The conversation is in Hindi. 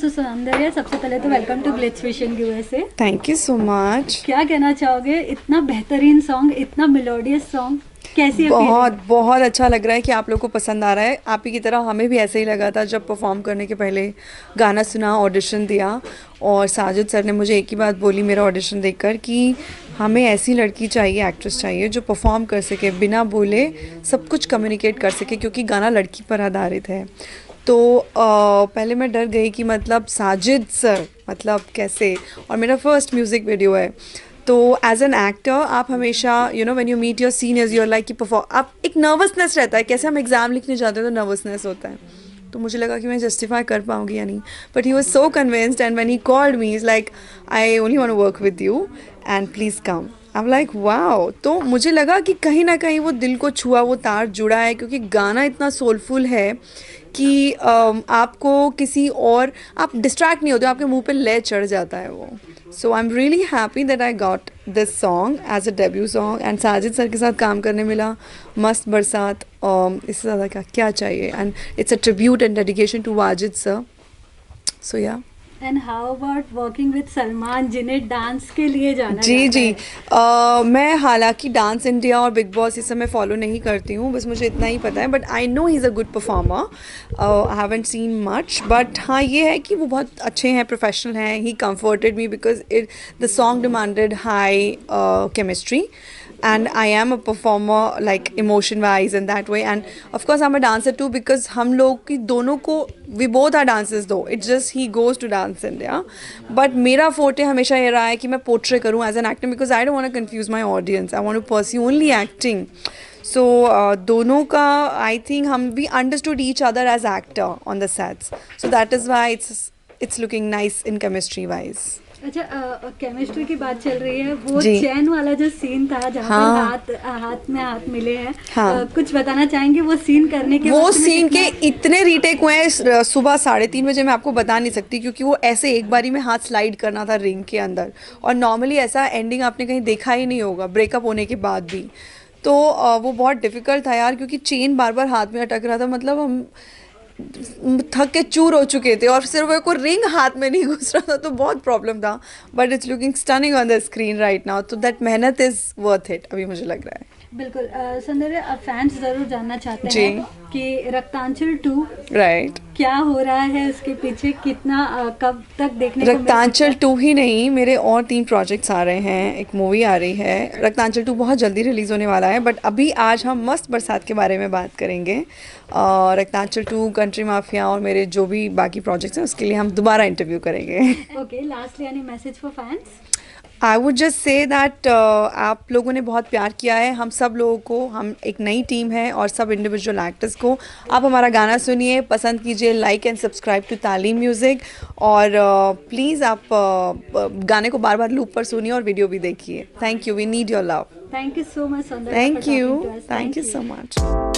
सुसौंदर्य सबसे पहले तो वेलकम टू ग्लिच विशन यू थैंक यू सो मच क्या कहना चाहोगे इतना बेहतरीन सॉन्ग इतना मेलोडियस सॉन्ग कैसी बहुत बहुत अच्छा लग रहा है कि आप लोग को पसंद आ रहा है आप ही की तरह हमें भी ऐसे ही लगा था जब परफॉर्म करने के पहले गाना सुना ऑडिशन दिया और साजिद सर ने मुझे एक ही बात बोली मेरा ऑडिशन देखकर कि हमें ऐसी लड़की चाहिए एक्ट्रेस चाहिए जो परफॉर्म कर सके बिना बोले सब कुछ कम्युनिकेट कर सके क्योंकि गाना लड़की पर आधारित है तो आ, पहले मैं डर गई कि मतलब साजिद सर मतलब कैसे और मेरा फर्स्ट म्यूज़िक वीडियो है तो एज एन एक्टर आप हमेशा you know when you meet your seniors your like की परफॉर्म आप एक नर्वसनेस रहता है कैसे हम एग्ज़ाम लिखने जाते हैं तो नर्वसनेस होता है तो मुझे लगा कि मैं जस्टिफाई कर पाऊंगी या नहीं but he was so convinced and when he called me is like I only want work with you and please come I am like wow तो मुझे लगा कि कहीं ना कहीं वो दिल को छुआ वो तार जुड़ा है क्योंकि गाना इतना सोलफुल है कि um, आपको किसी और आप डिस्ट्रैक्ट नहीं होते आपके मुंह पे ले चढ़ जाता है वो so I am really happy that I got this song as a debut song and Sajid sir के साथ काम करने मिला मस्त बरसात um, इससे ज़्यादा क्या क्या चाहिए and it's a tribute and dedication to Wajid sir so ya and how about working with Salman जिन्हें डांस के लिए जाना जी जी है? मैं हालांकि डांस इंडिया और बिग बॉस ये सब मैं फॉलो नहीं करती हूँ बस मुझे इतना ही पता है but I know is a good performer I haven't seen much but हाँ ये है कि वो बहुत अच्छे हैं प्रोफेशनल हैं he comforted me because it the song demanded high chemistry and I am a performer like emotion wise in that way and of course I'm a dancer too because हम लोग की दोनों we both are dancers though it's just he goes to dance India but मेरा forte हमेशा ये रहा है कि portray करूँ as an actor because I don't want to confuse my audience I want to pursue only acting so uh, दोनों I think we understood each other as actor on the sets so that is why it's it's looking nice in chemistry wise अच्छा केमिस्ट्री की बात चल रही है वो चैन वाला जो सीन था जहाँ हाँ। हाथ हाथ में हाथ मिले हैं हाँ, कुछ बताना चाहेंगे वो सीन करने के वो सीन के इतने हुए सुबह साढ़े तीन बजे मैं आपको बता नहीं सकती क्योंकि वो ऐसे एक बारी में हाथ स्लाइड करना था रिंग के अंदर और नॉर्मली ऐसा एंडिंग आपने कहीं देखा ही नहीं होगा ब्रेकअप होने के बाद भी तो वो बहुत डिफ़िकल्ट था यार क्योंकि चेन बार बार हाथ में अटक रहा था मतलब हम थक के चूर हो चुके थे और सिर्फ वो कोई रिंग हाथ में नहीं घुस रहा था तो बहुत प्रॉब्लम था but it's looking stunning on the screen right now तो दैट मेहनत इज़ वर्थ इट अभी मुझे लग रहा है बिल्कुल सुंदर अब फैंस जरूर जानना चाहते जी. हैं कि रक्तांचल टू राइट right. क्या हो रहा है उसके पीछे कितना कब तक देखने रक्तांचल टू ही नहीं मेरे और तीन प्रोजेक्ट्स आ रहे हैं एक मूवी आ रही है रक्तांचल टू बहुत जल्दी रिलीज़ होने वाला है बट अभी आज हम मस्त बरसात के बारे में बात करेंगे और रक्तांचल टू कंट्री माफिया और मेरे जो भी बाकी प्रोजेक्ट्स हैं उसके लिए हम दोबारा इंटरव्यू करेंगे okay lastly any message for fans I would just say that आप लोगों ने बहुत प्यार किया है हम सब लोगों को हम एक नई टीम है और सब इंडिविजुअल एक्टर्स को आप हमारा गाना सुनिए पसंद कीजिए like and subscribe to Taleem music और प्लीज़ uh, आप uh, गाने को बार बार लूप पर सुनिए और वीडियो भी देखिए thank you we need your love thank you so much thank you thank you so much